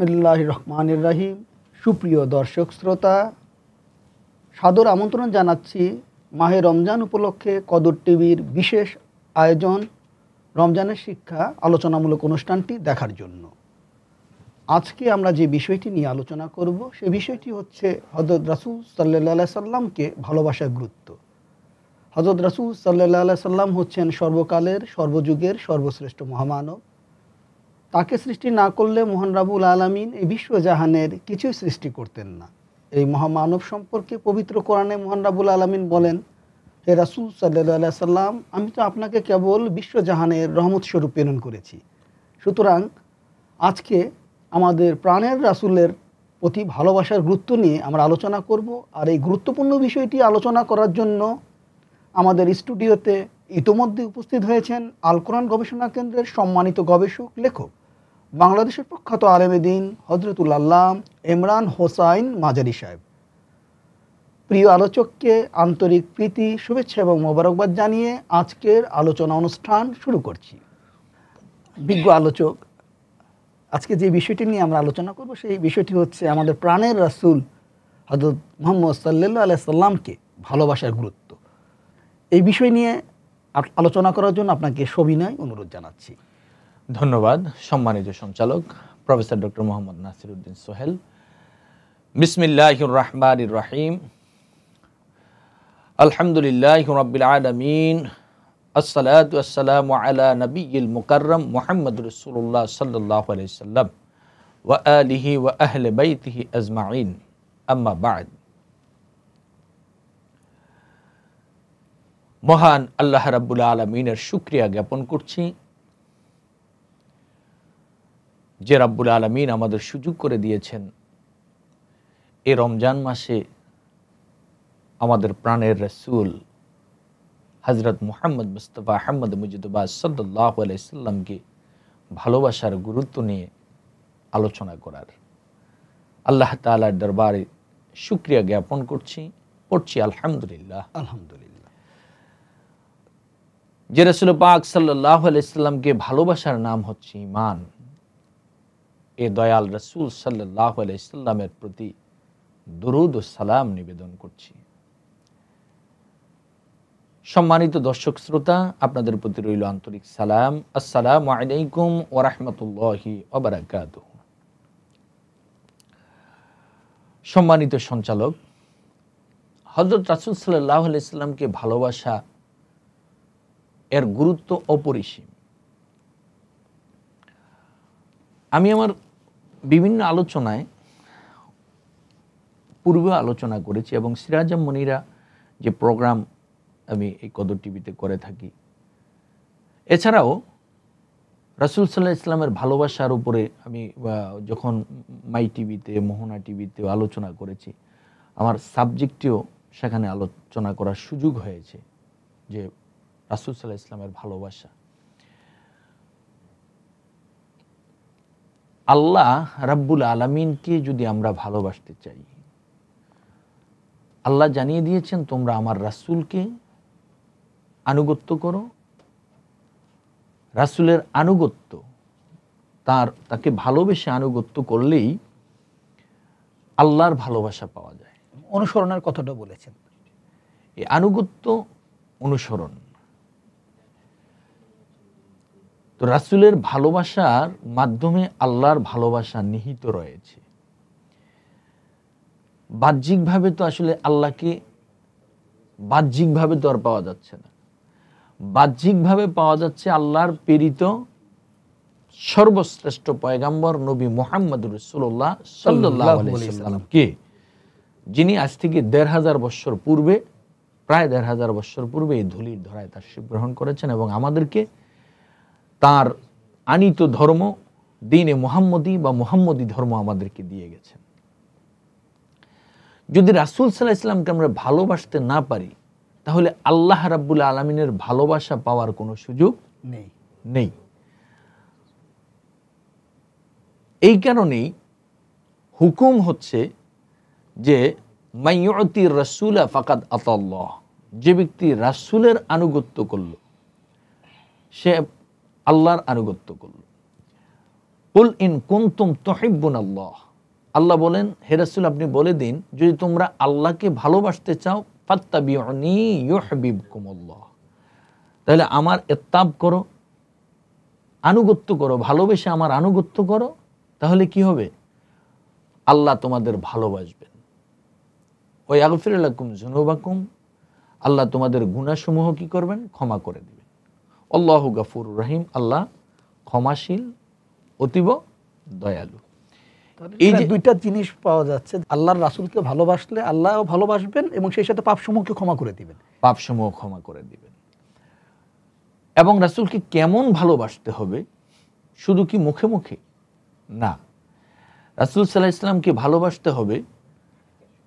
বিসমিল্লাহ রহমান রাহিম সুপ্রিয় দর্শক শ্রোতা সাদর আমন্ত্রণ জানাচ্ছি মাহে রমজান উপলক্ষে কদর টিভির বিশেষ আয়োজন রমজানের শিক্ষা আলোচনামূলক অনুষ্ঠানটি দেখার জন্য আজকে আমরা যে বিষয়টি নিয়ে আলোচনা করব সে বিষয়টি হচ্ছে হজরত রাসুল সাল্লা সাল্লামকে ভালোবাসার গুরুত্ব হজরত রাসুল সাল্লাহ সাল্লাম হচ্ছেন সর্বকালের সর্বযুগের সর্বশ্রেষ্ঠ মহামানব তাকে সৃষ্টি না করলে মোহন রাবুল আলমিন এই বিশ্বজাহানের কিছুই সৃষ্টি করতেন না এই মহামানব সম্পর্কে পবিত্র কোরআনে মোহন রাবুল আলমিন বলেন হে রাসুল সাল্লা সাল্লাম আমি তো আপনাকে কেবল বিশ্বজাহানের রহমত স্বরূপ প্রেরণ করেছি সুতরাং আজকে আমাদের প্রাণের রাসুলের প্রতি ভালোবাসার গুরুত্ব নিয়ে আমরা আলোচনা করব আর এই গুরুত্বপূর্ণ বিষয়টি আলোচনা করার জন্য আমাদের স্টুডিওতে ইতোমধ্যে উপস্থিত হয়েছেন আল কোরআন গবেষণা কেন্দ্রের সম্মানিত গবেষক লেখক বাংলাদেশের প্রখ্যাত আলেমেদিন আল্লাহ ইমরান হোসাইন মাজারি সাহেব প্রিয় আলোচককে আন্তরিক প্রীতি শুভেচ্ছা এবং মোবারকবাদ জানিয়ে আজকের আলোচনা অনুষ্ঠান শুরু করছি বিজ্ঞ আলোচক আজকে যে বিষয়টি নিয়ে আমরা আলোচনা করব সেই বিষয়টি হচ্ছে আমাদের প্রাণের রাসুল হজরত মোহাম্মদ সাল্লু আলাইসাল্লামকে ভালোবাসার গুরুত্ব এই বিষয় নিয়ে আলোচনা করার জন্য আপনাকে সবিনয় অনুরোধ জানাচ্ছি ধন্যবাদ সম্মানিত সঞ্চালক প্রফেসর ডক্টর মোহাম্মদ নাসির উদ্দিন সোহেল বিসমিল্লাহ রহমান রাহিম আলহামদুলিল্লাহ রবিল আলমিন আসসালাম আলা নবীল মুকাররম মোহাম্মদ রসুল্লাহ সাল্লাহ আলাইসাল্লাম ওয়া আলিহি ওয়া আহলে বাইতিহি আজমাইন আম্মা বাদ মহান আল্লাহ রাব্বুল আলমিনের সুক্রিয়া জ্ঞাপন করছি যে রাব্বুল আলমিন আমাদের সুযোগ করে দিয়েছেন এ রমজান মাসে আমাদের প্রাণের রসুল হজরত মোহাম্মদ মুস্তফা আহমদ মুজিদুবা সদুল্লাহ আলাইসাল্লামকে ভালোবাসার গুরুত্ব নিয়ে আলোচনা করার আল্লাহ তালার দরবারে সুক্রিয়া জ্ঞাপন করছি পড়ছি আলহামদুলিল্লাহ আলহামদুলিল্লাহ যে রসুল পাক সাল্লাহ আলাইস্লামকে ভালোবাসার নাম হচ্ছে ইমান এ দয়াল রসুল সাল্লাহ আলাইস্লামের প্রতি দরুদ ও সালাম নিবেদন করছি সম্মানিত দর্শক শ্রোতা আপনাদের প্রতি রইল আন্তরিক সালাম আসসালাম আলাইকুম ও অবরাকাত সম্মানিত সঞ্চালক হজরত রাসুল সাল্লাহ আলাইস্লামকে ভালোবাসা এর গুরুত্ব অপরিসীম আমি আমার বিভিন্ন আলোচনায় পূর্বে আলোচনা করেছি এবং সিরাজাম মনিরা যে প্রোগ্রাম আমি এই কদর টিভিতে করে থাকি এছাড়াও রাসুল সাল্লাহ ইসলামের ভালোবাসার উপরে আমি যখন মাই টিভিতে মোহনা টিভিতে আলোচনা করেছি আমার সাবজেক্টটিও সেখানে আলোচনা করার সুযোগ হয়েছে যে রাসুল সাল্লাহ ইসলামের ভালোবাসা আল্লাহ রাব্বুল আলমিনকে যদি আমরা ভালোবাসতে চাই আল্লাহ জানিয়ে দিয়েছেন তোমরা আমার রাসুলকে আনুগত্য করো রাসুলের আনুগত্য তার তাকে ভালোবেসে আনুগত্য করলেই আল্লাহর ভালোবাসা পাওয়া যায় অনুসরণের কথাটা বলেছেন এই আনুগত্য অনুসরণ তো রাসুলের ভালোবাসার মাধ্যমে আল্লাহর ভালোবাসা নিহিত রয়েছে বাহ্যিকভাবে তো আসলে আল্লাহকে বাহ্যিকভাবে তো আর পাওয়া যাচ্ছে না বাহ্যিকভাবে পাওয়া যাচ্ছে আল্লাহর প্রেরিত সর্বশ্রেষ্ঠ পয়গাম্বর নবী মোহাম্মদ রসুল্লাহ সাল্লামকে যিনি আজ থেকে দেড় হাজার বৎসর পূর্বে প্রায় দেড় হাজার বৎসর পূর্বে এই ধুলির ধরায় তার গ্রহণ করেছেন এবং আমাদেরকে তার আনিত ধর্ম দিনে মোহাম্মদী বা মোহাম্মদী ধর্ম আমাদেরকে দিয়ে গেছেন যদি রাসুল সাল্লাহ ইসলামকে আমরা ভালোবাসতে না পারি তাহলে আল্লাহ রাব্বুল আলমিনের ভালোবাসা পাওয়ার কোনো সুযোগ নেই নেই এই কারণেই হুকুম হচ্ছে যে মাইয়তি রাসুলা ফাকাদ আতাল্লাহ যে ব্যক্তি রাসুলের আনুগত্য করল সে আল্লাহর আনুগত্য করল উল ইন কুন্তুম তহিব্বুন আল্লাহ আল্লাহ বলেন হেরাসুল আপনি বলে দিন যদি তোমরা আল্লাহকে ভালোবাসতে চাও ফাত্তাবিউনি তাহলে আমার এত্তাব করো আনুগত্য করো ভালোবেসে আমার আনুগত্য করো তাহলে কি হবে আল্লাহ তোমাদের ভালোবাসবেন ওই আলফির আগফিরুল্লাকুম জুনুবাকুম আল্লাহ তোমাদের গুণাসমূহ কি করবেন ক্ষমা করে দিন আল্লাহ গাফুর রহিম আল্লাহ ক্ষমাশীল অতীব দয়ালু এই যে দুইটা জিনিস পাওয়া যাচ্ছে আল্লাহর রাসুলকে ভালোবাসলে আল্লাহও ভালোবাসবেন এবং সেই সাথে পাপসমূহকে ক্ষমা করে দিবেন পাপসমূহ ক্ষমা করে দিবেন এবং রাসুলকে কেমন ভালোবাসতে হবে শুধু কি মুখে মুখে না রাসুল সাল্লাহ ইসলামকে ভালোবাসতে হবে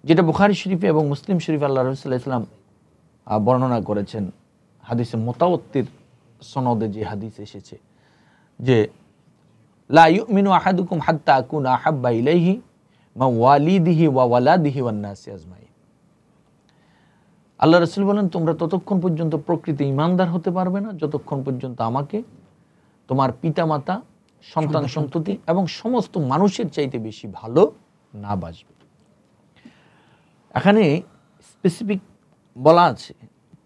যেটা বুখারি শরীফে এবং মুসলিম শরীফ আল্লাহ রসুল্লাহ ইসলাম বর্ণনা করেছেন হাদিসে মোতাওত্তির সনদে যে হাদিস এসেছে যে লা ইউমিনু আহাদুকুম হাত্তা আকুনা আহাব্বা ইলাইহি মা ওয়ালিদিহি ওয়া ওয়ালাদিহি ওয়ান্নাসি আজমাই আল্লাহ রসুল বলেন তোমরা ততক্ষণ পর্যন্ত প্রকৃতি ইমানদার হতে পারবে না যতক্ষণ পর্যন্ত আমাকে তোমার পিতামাতা সন্তান সন্ততি এবং সমস্ত মানুষের চাইতে বেশি ভালো না বাসবে এখানে স্পেসিফিক বলা আছে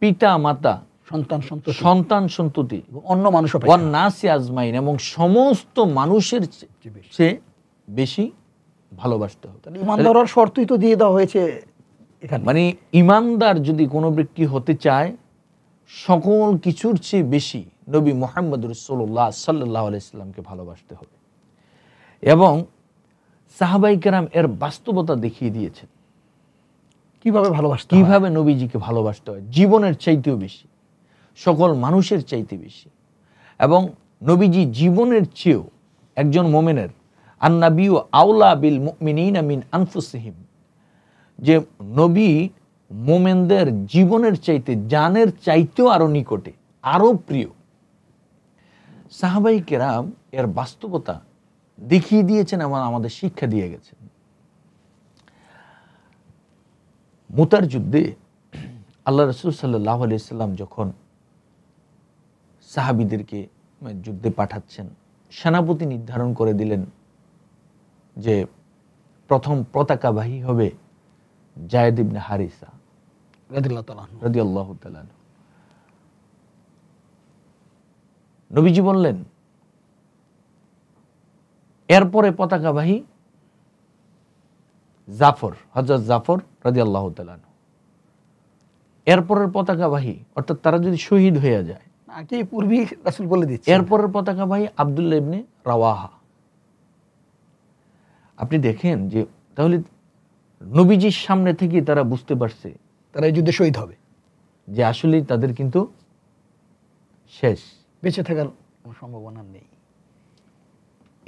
পিতা মাতা সন্তান সন্ততি সন্তান সন্ততি অন্য মানুষ নাসি আজমাইন এবং সমস্ত মানুষের সে বেশি ভালোবাসতে হবে ইমানদার শর্তই তো দিয়ে দেওয়া হয়েছে মানে ইমানদার যদি কোনো ব্যক্তি হতে চায় সকল কিছুর চেয়ে বেশি নবী মোহাম্মদ রসোল্লাহ সাল্লাহ আলাইসাল্লামকে ভালোবাসতে হবে এবং সাহাবাই কেরাম এর বাস্তবতা দেখিয়ে দিয়েছেন কিভাবে ভালোবাসতে কিভাবে নবীজিকে ভালোবাসতে হয় জীবনের চাইতেও বেশি সকল মানুষের চাইতে বেশি এবং নবীজি জীবনের চেয়েও একজন মোমেনের আন্নাবিউ আউলা বিল মিনিন আমিন আনফুসহিম যে নবী মোমেনদের জীবনের চাইতে জানের চাইতেও আরও নিকটে আরও প্রিয় সাহাবাই কেরাম এর বাস্তবতা দেখিয়ে দিয়েছেন এবং আমাদের শিক্ষা দিয়ে গেছেন মুতার যুদ্ধে আল্লাহ রসুল সাল্লাহ আলিয়া যখন সাহাবিদেরকে যুদ্ধে পাঠাচ্ছেন সেনাপতি নির্ধারণ করে দিলেন যে প্রথম পতাকাবাহী হবে জায়দ ইবনে হারিসা নবীজি বললেন এরপরে পতাকাবাহী জাফর হজরত জাফর রাজি আল্লাহ এরপরের পতাকাবাহী অর্থাৎ তারা যদি শহীদ হয়ে যায় এটাই পূর্বেই রাসুল বলে দিচ্ছে এরপরের পতাকা ভাই আবদুল্লা ইবনে রাওয়াহা আপনি দেখেন যে তাহলে নবীজির সামনে থেকে তারা বুঝতে পারছে তারা এই যুদ্ধে শহীদ হবে যে আসলে তাদের কিন্তু শেষ বেঁচে থাকার সম্ভাবনা নেই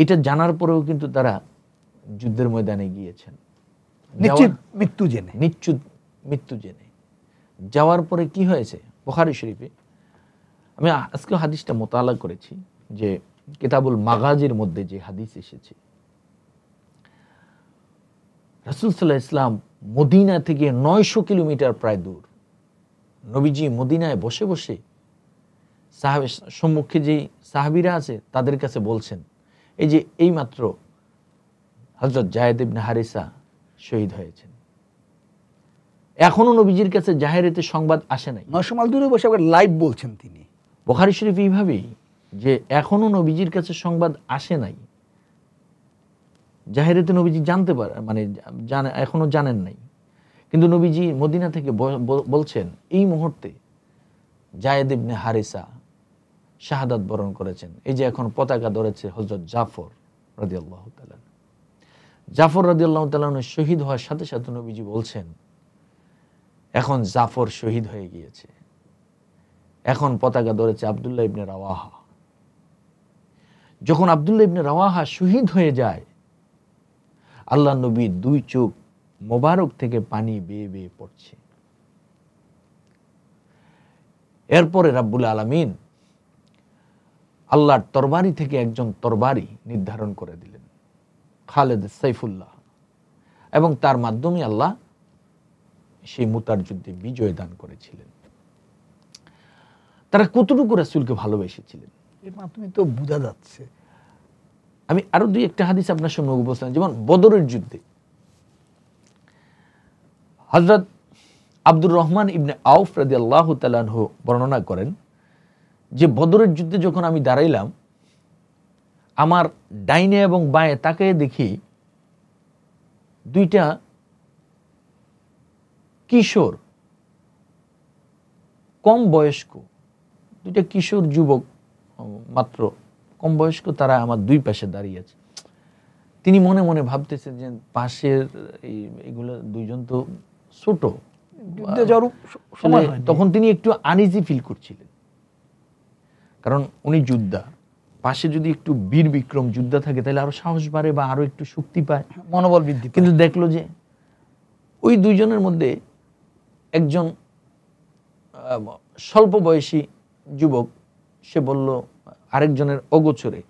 এটা জানার পরেও কিন্তু তারা যুদ্ধের ময়দানে গিয়েছেন নিশ্চিত মৃত্যু জেনে নিশ্চুত মৃত্যু জেনে যাওয়ার পরে কি হয়েছে বোখারি শরীফে আমি আজকে হাদিসটা মোতালা করেছি যে কিতাবুল মাগাজের মধ্যে যে হাদিস এসেছে রাসুল সাল্লাহ ইসলাম মদিনা থেকে নয়শো কিলোমিটার প্রায় দূর নবীজি মদিনায় বসে বসে সাহাবের সম্মুখে যে সাহাবিরা আছে তাদের কাছে বলছেন এই যে এই মাত্র হজরত জাহেদ ইবনে হারিসা শহীদ হয়েছেন এখনো নবীজির কাছে জাহেরেতে সংবাদ আসে নাই নয়শো মাইল দূরে বসে লাইভ বলছেন তিনি বোখারি শরীফ এইভাবেই যে এখনও নবীজির কাছে সংবাদ আসে নাই জাহেরেতে নবীজি জানতে পারে মানে জানে এখনও জানেন নাই কিন্তু নবীজি মদিনা থেকে বলছেন এই মুহূর্তে জায়দ ইবনে হারিসা শাহাদাত বরণ করেছেন এই যে এখন পতাকা ধরেছে হজরত জাফর রদিয়াল্লাহ আল্লাহ জাফর রদিয়াল্লাহ তালানের শহীদ হওয়ার সাথে সাথে নবীজি বলছেন এখন জাফর শহীদ হয়ে গিয়েছে এখন পতাকা ধরেছে আবদুল্লাহ ইবনে রাওয়াহা যখন আবদুল্লাহ ইবনে রাওয়াহা শহীদ হয়ে যায় আল্লাহ নবী দুই চোখ মোবারক থেকে পানি বেয়ে বেয়ে পড়ছে এরপরে রাব্বুল আলমিন আল্লাহর তরবারি থেকে একজন তরবারি নির্ধারণ করে দিলেন খালেদ সাইফুল্লাহ এবং তার মাধ্যমে আল্লাহ সেই মুতার যুদ্ধে বিজয় দান করেছিলেন তারা কতটুকু রাসুলকে ভালোবেসেছিলেন এর মাধ্যমে তো বোঝা যাচ্ছে আমি আরো দুই একটা হাদিস আপনার সঙ্গে উপস্থান যেমন বদরের যুদ্ধে হজরত আব্দুর রহমান ইবনে আউফ রাজি আল্লাহ তালানহ বর্ণনা করেন যে বদরের যুদ্ধে যখন আমি দাঁড়াইলাম আমার ডাইনে এবং বাঁয়ে তাকে দেখি দুইটা কিশোর কম বয়স্ক দুইটা কিশোর যুবক মাত্র কম বয়স্ক তারা আমার দুই পাশে দাঁড়িয়ে আছে তিনি মনে মনে ভাবতেছেন যে পাশের এইগুলো দুইজন তো ছোট তখন তিনি একটু আনিজি ফিল করছিলেন কারণ উনি যোদ্ধা পাশে যদি একটু বীর বিক্রম যোদ্ধা থাকে তাহলে আরো সাহস বাড়ে বা আরো একটু শক্তি পায় মনোবল বৃদ্ধি কিন্তু দেখলো যে ওই দুইজনের মধ্যে একজন স্বল্প বয়সী যুবক সে বলল আরেকজনের অগোচরে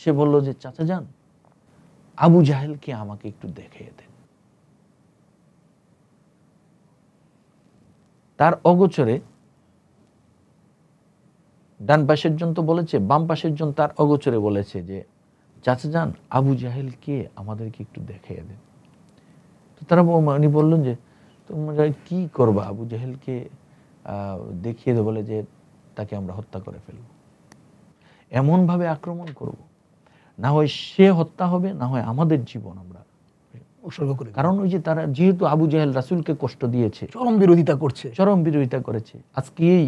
সে বলল যে চাচা যান আবু জাহেলকে আমাকে একটু দেখে দেন তার অগোচরে ডান পাশের জন তো বলেছে বাম পাশের জন তার অগোচরে বলেছে যে চাচা যান আবু জাহেল কে আমাদেরকে একটু দেখে দেন তো তারা উনি বললেন যে তোমরা কি করবা আবু জাহেলকে দেখিয়ে দেবো বলে যে তাকে আমরা হত্যা করে ফেলব এমনভাবে আক্রমণ করব না হয় সে হত্যা হবে না হয় আমাদের জীবন আমরা উৎসর্গ করে কারণ ওই যে তারা যেহেতু আবু জাহেল রাসুলকে কষ্ট দিয়েছে চরম বিরোধিতা করছে চরম বিরোধিতা করেছে আজকে এই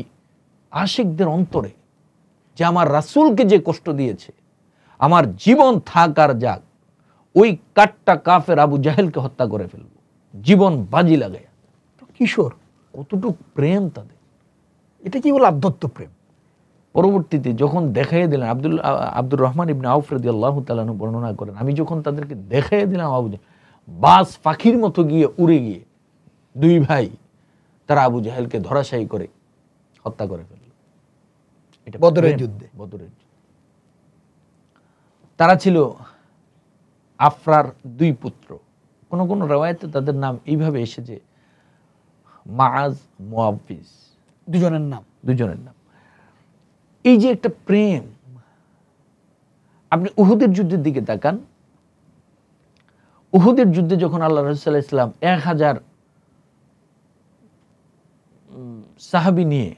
আশিকদের অন্তরে যে আমার রাসুলকে যে কষ্ট দিয়েছে আমার জীবন থাক আর যাক ওই কাটটা কাফের আবু জাহেলকে হত্যা করে ফেলব জীবন বাজি লাগে কিশোর কতটুক প্রেম তাদের এটা কি বলে আধ্যাত্ম প্রেম পরবর্তীতে যখন দেখাই দিলেন আব্দুল আব্দুর রহমান ইবনে আউফরদি আল্লাহ তালু বর্ণনা করেন আমি যখন তাদেরকে দেখাই দিলাম আবু বাস পাখির মতো গিয়ে উড়ে গিয়ে দুই ভাই তারা আবু জাহেলকে ধরাশায়ী করে হত্যা করে ফেলল এটা বদরের যুদ্ধে বদরের তারা ছিল আফরার দুই পুত্র কোন কোনো রেওয়ায়তে তাদের নাম এইভাবে এসেছে মাজ মোয়াব্বিস দুজনের নাম দুজনের নাম এই যে একটা প্রেম আপনি উহুদের যুদ্ধের দিকে তাকান উহুদের যুদ্ধে যখন আল্লাহ রসুল্লাহ ইসলাম এক হাজার সাহাবি নিয়ে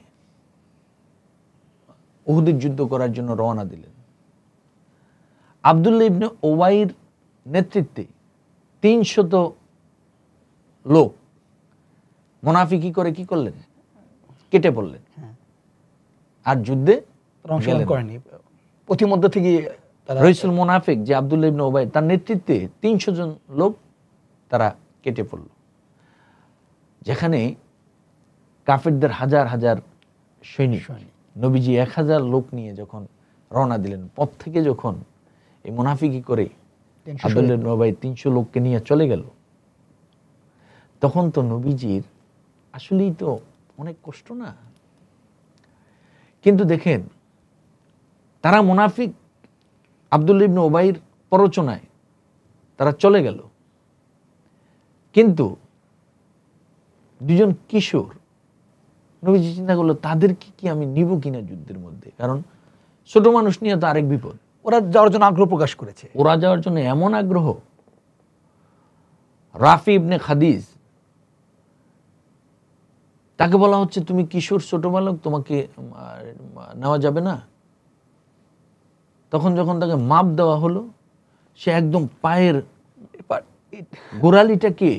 উহুদের যুদ্ধ করার জন্য রওনা দিলেন আবদুল্লা ইবনে ওবাইর নেতৃত্বে তিনশত লোক মোনাফি কি করে কি করলেন কেটে পড়লেন হ্যাঁ। আর যুদ্ধে অংশগ্রহণ করেনি থেকে রহিসুল মোনাফিক যে আবদুল্লা ইবনে ওবাই তার নেতৃত্বে তিনশো জন লোক তারা কেটে পড়ল যেখানে কাফেরদের হাজার হাজার সৈনিক নবীজি এক হাজার লোক নিয়ে যখন রওনা দিলেন পথ থেকে যখন এই মোনাফিকি করে আবদুল্লাহ নবাই তিনশো লোককে নিয়ে চলে গেল তখন তো নবীজির আসলেই তো অনেক কষ্ট না কিন্তু দেখেন তারা মুনাফিক আবদুল ইবন ওবাইর প্ররোচনায় তারা চলে গেল কিন্তু দুজন কিশোর নবীজি চিন্তা করলো তাদেরকে কি আমি নিব কিনা যুদ্ধের মধ্যে কারণ ছোট মানুষ নিয়ে তো আরেক বিপদ ওরা যাওয়ার জন্য আগ্রহ প্রকাশ করেছে ওরা যাওয়ার জন্য এমন আগ্রহ রাফি ইবনে খাদিজ তাকে বলা হচ্ছে তুমি কিশোর ছোট বালক তোমাকে নেওয়া যাবে না তখন যখন তাকে মাপ দেওয়া হলো সে একদম পায়ের গোড়ালিটাকে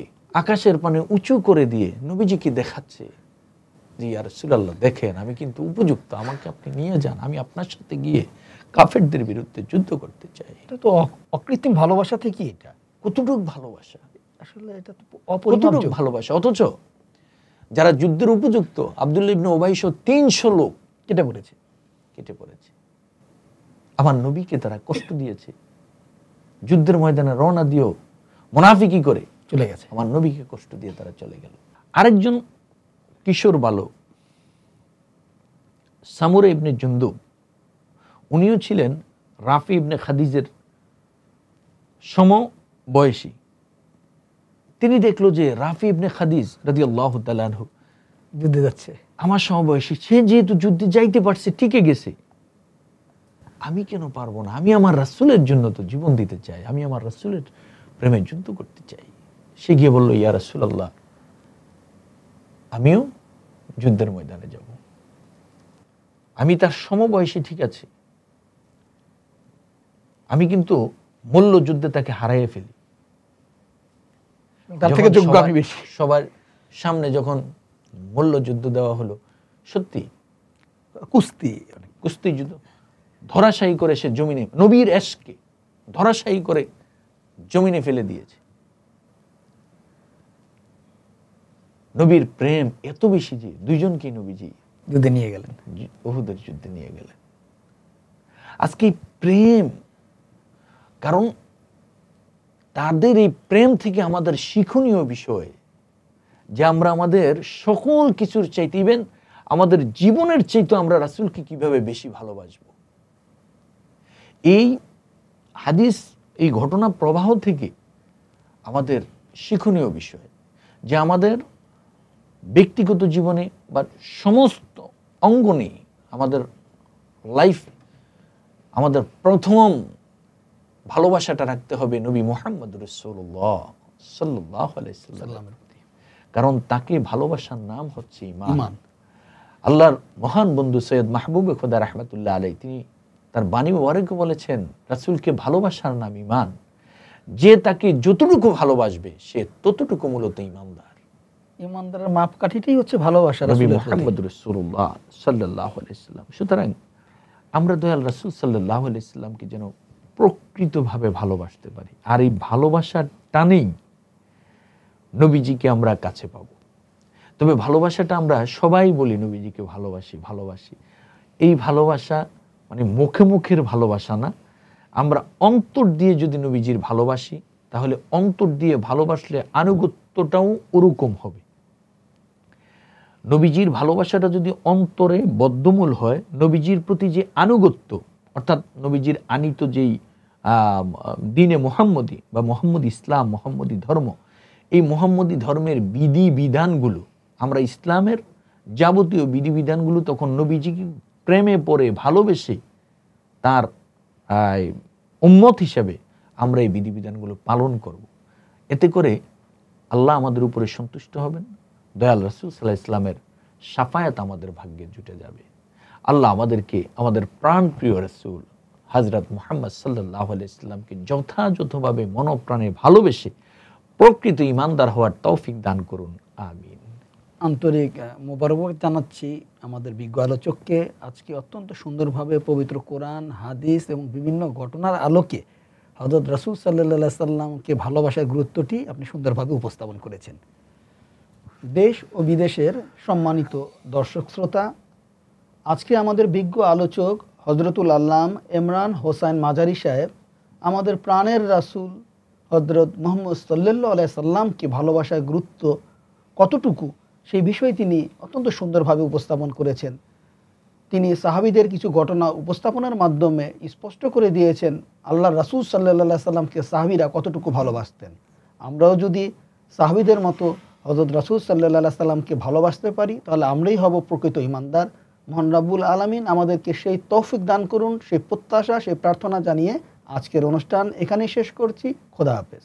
আকাশের পানে উঁচু করে দিয়ে নবীজিকে দেখাচ্ছে জি আর সুলাল্লাহ দেখেন আমি কিন্তু উপযুক্ত আমাকে আপনি নিয়ে যান আমি আপনার সাথে গিয়ে কাফেরদের বিরুদ্ধে যুদ্ধ করতে চাই এটা তো অকৃত্রিম ভালোবাসা থেকে এটা কতটুক ভালোবাসা আসলে এটা তো অপরিমাপ ভালোবাসা অথচ যারা যুদ্ধের উপযুক্ত আব্দুল ইবনে ওবাইশো তিনশো লোক কেটে পড়েছে কেটে পড়েছে আমার নবীকে তারা কষ্ট দিয়েছে যুদ্ধের ময়দানে রওনা দিয়েও মোনাফিকি করে চলে গেছে আমার নবীকে কষ্ট দিয়ে তারা চলে গেল আরেকজন কিশোর বালক সামুরে ইবনে জুন্দু উনিও ছিলেন রাফি ইবনে খাদিজের সম বয়সী তিনি দেখলো যে রাফি ইবনে খাদিজ রাজি আল্লাহ যুদ্ধে যাচ্ছে আমার সমবয়সী সে যেহেতু যুদ্ধে যাইতে পারছে ঠিকই গেছে আমি কেন পারবো না আমি আমার রাসুলের জন্য তো জীবন দিতে চাই আমি আমার রাসুলের প্রেমে যুদ্ধ করতে চাই সে গিয়ে বললো ইয়া রাসুল আল্লাহ আমিও যুদ্ধের ময়দানে যাব আমি তার সমবয়সী ঠিক আছে আমি কিন্তু মল্ল যুদ্ধে তাকে হারাইয়ে ফেলি তার থেকে যোগ্য আমি বেশি সবার সামনে যখন যুদ্ধ দেওয়া হলো সত্যি কুস্তি কুস্তি যুদ্ধ ধরাশায়ী করে সে জমিনে নবীর এসকে ধরাশায়ী করে জমিনে ফেলে দিয়েছে নবীর প্রেম এত বেশি যে দুইজনকে নবীজি যুদ্ধে নিয়ে গেলেন বহুদের যুদ্ধে নিয়ে গেলেন আজকে প্রেম কারণ তাদের এই প্রেম থেকে আমাদের শিক্ষণীয় বিষয় যে আমরা আমাদের সকল কিছুর চাইতে ইভেন আমাদের জীবনের চাইতে আমরা রাসুলকে কিভাবে বেশি ভালোবাসব এই হাদিস এই ঘটনা প্রবাহ থেকে আমাদের শিক্ষণীয় বিষয় যে আমাদের ব্যক্তিগত জীবনে বা সমস্ত অঙ্গনে আমাদের লাইফ আমাদের প্রথম ভালোবাসাটা রাখতে হবে নবী মোহাম্মদ কারণ তাকে ভালোবাসার নাম হচ্ছে ইমান আল্লাহর মহান বন্ধু সৈয়দ মাহবুব খোদা রহমতুল্লাহ আলাই তিনি তার বাণী ওয়ারেক বলেছেন রাসুলকে ভালোবাসার নাম ইমান যে তাকে যতটুকু ভালোবাসবে সে ততটুকু মূলত ইমানদার ইমানদারের মাপকাঠিটাই হচ্ছে ভালোবাসা সুতরাং আমরা দয়াল রাসুল সাল্লাহ আলাইসাল্লামকে যেন প্রকৃতভাবে ভালোবাসতে পারি আর এই ভালোবাসার টানেই নবীজিকে আমরা কাছে পাব তবে ভালোবাসাটা আমরা সবাই বলি নবীজিকে ভালোবাসি ভালোবাসি এই ভালোবাসা মানে মুখে মুখের ভালোবাসা না আমরা অন্তর দিয়ে যদি নবীজির ভালোবাসি তাহলে অন্তর দিয়ে ভালোবাসলে আনুগত্যটাও ওরকম হবে নবীজির ভালোবাসাটা যদি অন্তরে বদ্ধমূল হয় নবীজির প্রতি যে আনুগত্য অর্থাৎ নবীজির আনিত যেই দিনে মোহাম্মদী বা মোহাম্মদ ইসলাম মোহাম্মদী ধর্ম এই মোহাম্মদী ধর্মের বিধি বিধানগুলো আমরা ইসলামের যাবতীয় বিধিবিধানগুলো তখন নবীজিকে প্রেমে পড়ে ভালোবেসে তার উম্মত হিসাবে আমরা এই বিধিবিধানগুলো পালন করব। এতে করে আল্লাহ আমাদের উপরে সন্তুষ্ট হবেন দয়াল রসুল সাল্লাহ ইসলামের সাফায়াত আমাদের ভাগ্যে জুটে যাবে আল্লাহ আমাদেরকে আমাদের প্রাণ প্রিয় রসুল হজরত মোহাম্মদ সাল্লাহ ইসলামকে যথাযথভাবে মনপ্রাণে ভালোবেসে প্রকৃত ইমানদার হওয়ার তৌফিক দান করুন আমিন আন্তরিক মোবারক জানাচ্ছি আমাদের বিজ্ঞ আলোচককে আজকে অত্যন্ত সুন্দরভাবে পবিত্র কোরআন হাদিস এবং বিভিন্ন ঘটনার আলোকে হজরত রসুল সাল্লা সাল্লামকে ভালোবাসার গুরুত্বটি আপনি সুন্দরভাবে উপস্থাপন করেছেন দেশ ও বিদেশের সম্মানিত দর্শক শ্রোতা আজকে আমাদের বিজ্ঞ আলোচক হজরতুল আল্লাম ইমরান হোসাইন মাজারি সাহেব আমাদের প্রাণের রাসুল হজরত মোহাম্মদ সাল্লা আলাই সাল্লামকে ভালোবাসার গুরুত্ব কতটুকু সেই বিষয়ে তিনি অত্যন্ত সুন্দরভাবে উপস্থাপন করেছেন তিনি সাহাবিদের কিছু ঘটনা উপস্থাপনের মাধ্যমে স্পষ্ট করে দিয়েছেন আল্লাহ রাসুল সাল্লাহ সাল্লামকে সাহাবিরা কতটুকু ভালোবাসতেন আমরাও যদি সাহাবিদের মতো হজরত রাসুল সাল্লাহ সাল্লামকে ভালোবাসতে পারি তাহলে আমরাই হব প্রকৃত ইমানদার মহান রাব্বুল আলমিন আমাদেরকে সেই তৌফিক দান করুন সেই প্রত্যাশা সেই প্রার্থনা জানিয়ে আজকের অনুষ্ঠান এখানেই শেষ করছি খোদা হাফেজ